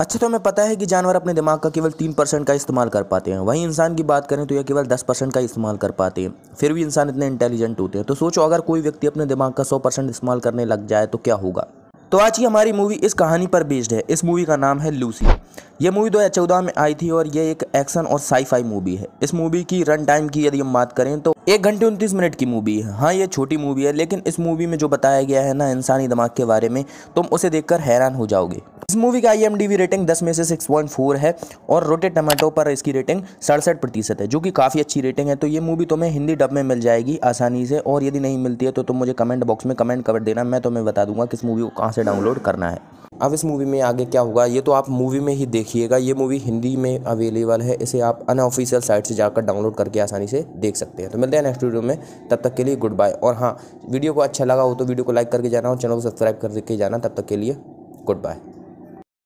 अच्छा तो हमें पता है कि जानवर अपने दिमाग का केवल तीन परसेंट का इस्तेमाल कर पाते हैं वहीं इंसान की बात करें तो यह केवल दस परसेंट का इस्तेमाल कर पाते हैं फिर भी इंसान इतने इंटेलिजेंट होते हैं तो सोचो अगर कोई व्यक्ति अपने दिमाग का सौ परसेंट इस्तेमाल करने लग जाए तो क्या होगा तो आज की हमारी मूवी इस कहानी पर बेस्ड है इस मूवी का नाम है लूसी यह मूवी दो में आई थी और यह एक एक्शन और साईफाई मूवी है इस मूवी की रन टाइम की यदि हम बात करें तो एक घंटे उनतीस मिनट की मूवी है हाँ ये छोटी मूवी है लेकिन इस मूवी में जो बताया गया है ना इंसानी दिमाग के बारे में तुम उसे देखकर हैरान हो जाओगे इस मूवी का आई रेटिंग दस में से सिक्स पॉइंट फोर है और रोटेड टमाटो पर इसकी रेटिंग सड़सठ प्रतिशत है जो कि काफ़ी अच्छी रेटिंग है तो ये मूवी तुम्हें हिंदी डब में मिल जाएगी आसानी से और यदि नहीं मिलती है तो तुम मुझे कमेंट बॉक्स में कमेंट कर देना मैं तुम्हें बता दूंगा किस मूवी को कहाँ से डाउनलोड करना है अब इस मूवी में आगे क्या होगा ये तो आप मूवी में ही देखिएगा ये मूवी हिंदी में अवेलेबल है इसे आप अनऑफिशियल साइट से जाकर डाउनलोड करके आसानी से देख सकते हैं तो मिलते हैं नेक्स्ट वीडियो में तब तक के लिए गुड बाय और हाँ वीडियो को अच्छा लगा हो तो वीडियो को लाइक करके जाना और चैनल को सब्सक्राइब करके जाना तब तक के लिए गुड बाय